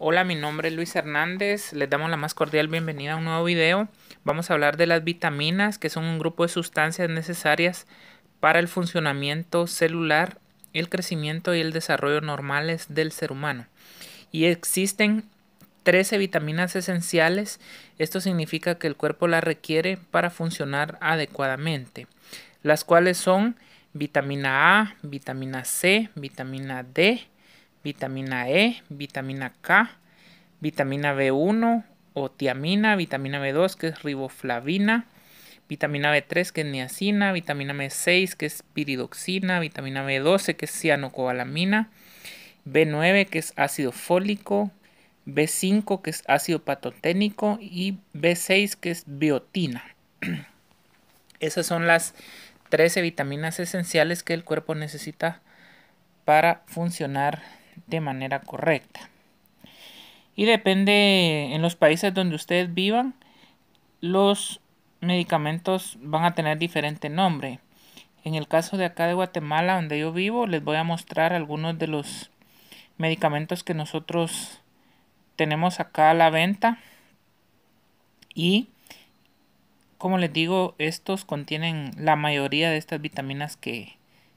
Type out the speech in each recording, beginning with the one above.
Hola, mi nombre es Luis Hernández, les damos la más cordial bienvenida a un nuevo video. Vamos a hablar de las vitaminas, que son un grupo de sustancias necesarias para el funcionamiento celular, el crecimiento y el desarrollo normales del ser humano. Y existen 13 vitaminas esenciales, esto significa que el cuerpo las requiere para funcionar adecuadamente, las cuales son vitamina A, vitamina C, vitamina D, vitamina E, vitamina K, vitamina B1 o tiamina, vitamina B2 que es riboflavina, vitamina B3 que es niacina, vitamina B6 que es piridoxina, vitamina B12 que es cianocobalamina, B9 que es ácido fólico, B5 que es ácido patoténico y B6 que es biotina. Esas son las 13 vitaminas esenciales que el cuerpo necesita para funcionar de manera correcta. Y depende en los países donde ustedes vivan, los medicamentos van a tener diferente nombre. En el caso de acá de Guatemala, donde yo vivo, les voy a mostrar algunos de los medicamentos que nosotros tenemos acá a la venta. Y como les digo, estos contienen la mayoría de estas vitaminas que,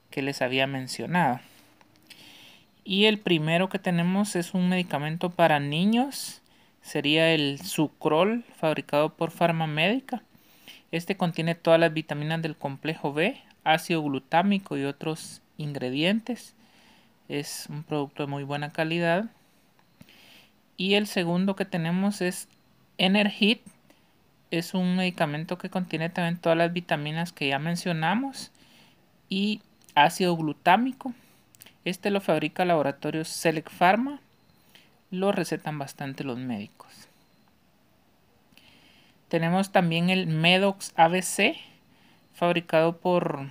que les había mencionado. Y el primero que tenemos es un medicamento para niños. Sería el Sucrol, fabricado por Farmamédica. Este contiene todas las vitaminas del complejo B, ácido glutámico y otros ingredientes. Es un producto de muy buena calidad. Y el segundo que tenemos es Energit. Es un medicamento que contiene también todas las vitaminas que ya mencionamos y ácido glutámico este lo fabrica Laboratorios laboratorio Select Pharma. Lo recetan bastante los médicos. Tenemos también el Medox ABC, fabricado por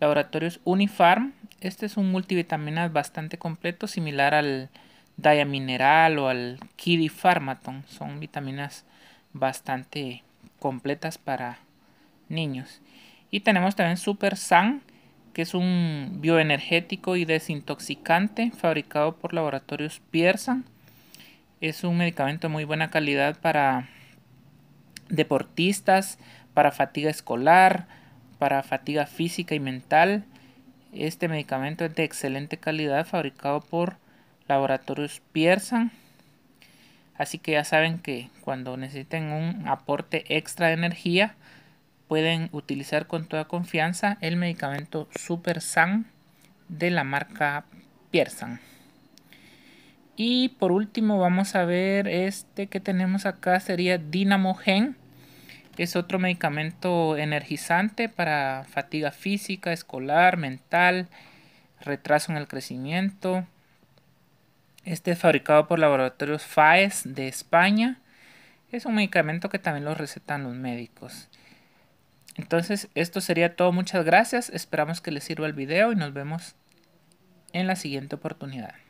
laboratorios Unifarm. Este es un multivitamina bastante completo, similar al Diamineral o al Kidifarmaton. Son vitaminas bastante completas para niños. Y tenemos también Super San, que es un bioenergético y desintoxicante fabricado por laboratorios Piersan. Es un medicamento de muy buena calidad para deportistas, para fatiga escolar, para fatiga física y mental. Este medicamento es de excelente calidad, fabricado por laboratorios Piersan. Así que ya saben que cuando necesiten un aporte extra de energía, pueden utilizar con toda confianza el medicamento Super San de la marca Piersan. Y por último vamos a ver este que tenemos acá sería Dinamogen. Es otro medicamento energizante para fatiga física, escolar, mental, retraso en el crecimiento. Este es fabricado por laboratorios FAES de España. Es un medicamento que también lo recetan los médicos. Entonces, esto sería todo. Muchas gracias. Esperamos que les sirva el video y nos vemos en la siguiente oportunidad.